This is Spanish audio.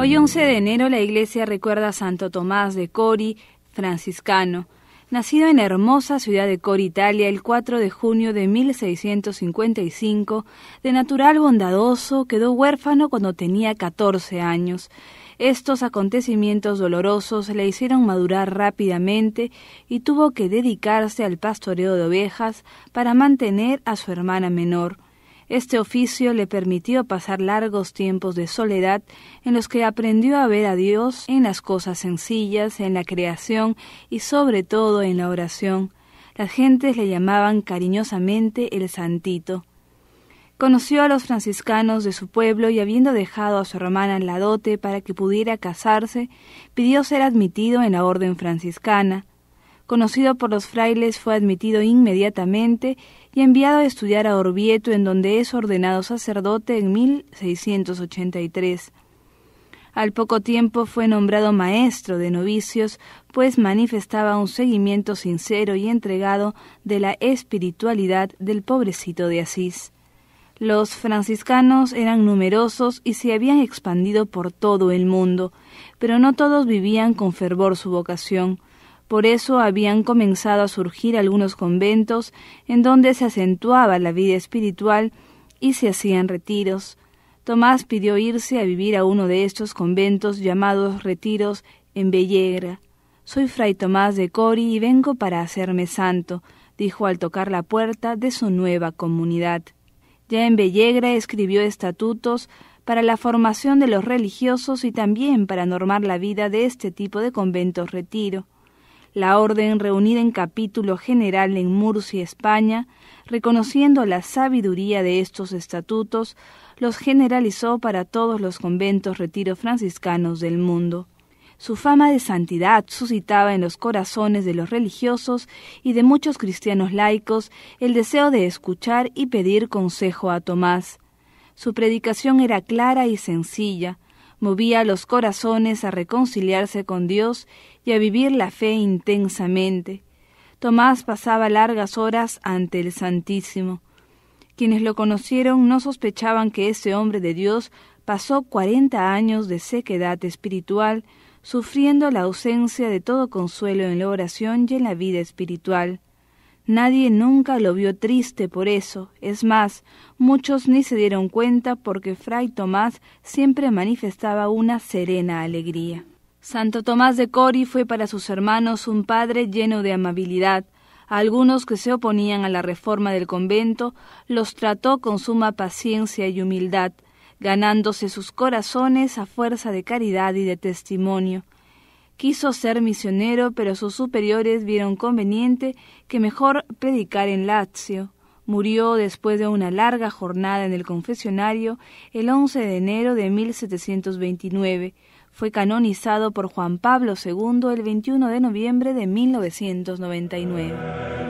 Hoy 11 de enero la iglesia recuerda a Santo Tomás de Cori, franciscano, nacido en la hermosa ciudad de Cori, Italia, el 4 de junio de 1655, de natural bondadoso, quedó huérfano cuando tenía 14 años. Estos acontecimientos dolorosos le hicieron madurar rápidamente y tuvo que dedicarse al pastoreo de ovejas para mantener a su hermana menor. Este oficio le permitió pasar largos tiempos de soledad en los que aprendió a ver a Dios en las cosas sencillas, en la creación y sobre todo en la oración. Las gentes le llamaban cariñosamente el Santito. Conoció a los franciscanos de su pueblo y habiendo dejado a su hermana en la dote para que pudiera casarse, pidió ser admitido en la orden franciscana. Conocido por los frailes, fue admitido inmediatamente y enviado a estudiar a Orvieto, en donde es ordenado sacerdote en 1683. Al poco tiempo fue nombrado maestro de novicios, pues manifestaba un seguimiento sincero y entregado de la espiritualidad del pobrecito de Asís. Los franciscanos eran numerosos y se habían expandido por todo el mundo, pero no todos vivían con fervor su vocación. Por eso habían comenzado a surgir algunos conventos en donde se acentuaba la vida espiritual y se hacían retiros. Tomás pidió irse a vivir a uno de estos conventos llamados retiros en Bellegra. Soy fray Tomás de Cori y vengo para hacerme santo, dijo al tocar la puerta de su nueva comunidad. Ya en Bellegra escribió estatutos para la formación de los religiosos y también para normar la vida de este tipo de conventos retiro. La orden reunida en capítulo general en Murcia, España, reconociendo la sabiduría de estos estatutos, los generalizó para todos los conventos retiro franciscanos del mundo. Su fama de santidad suscitaba en los corazones de los religiosos y de muchos cristianos laicos el deseo de escuchar y pedir consejo a Tomás. Su predicación era clara y sencilla, movía los corazones a reconciliarse con Dios y a vivir la fe intensamente. Tomás pasaba largas horas ante el Santísimo. Quienes lo conocieron no sospechaban que ese hombre de Dios pasó cuarenta años de sequedad espiritual, sufriendo la ausencia de todo consuelo en la oración y en la vida espiritual. Nadie nunca lo vio triste por eso, es más, muchos ni se dieron cuenta porque Fray Tomás siempre manifestaba una serena alegría. Santo Tomás de Cori fue para sus hermanos un padre lleno de amabilidad. algunos que se oponían a la reforma del convento los trató con suma paciencia y humildad, ganándose sus corazones a fuerza de caridad y de testimonio. Quiso ser misionero, pero sus superiores vieron conveniente que mejor predicar en Lazio. Murió después de una larga jornada en el confesionario el 11 de enero de 1729. Fue canonizado por Juan Pablo II el 21 de noviembre de 1999.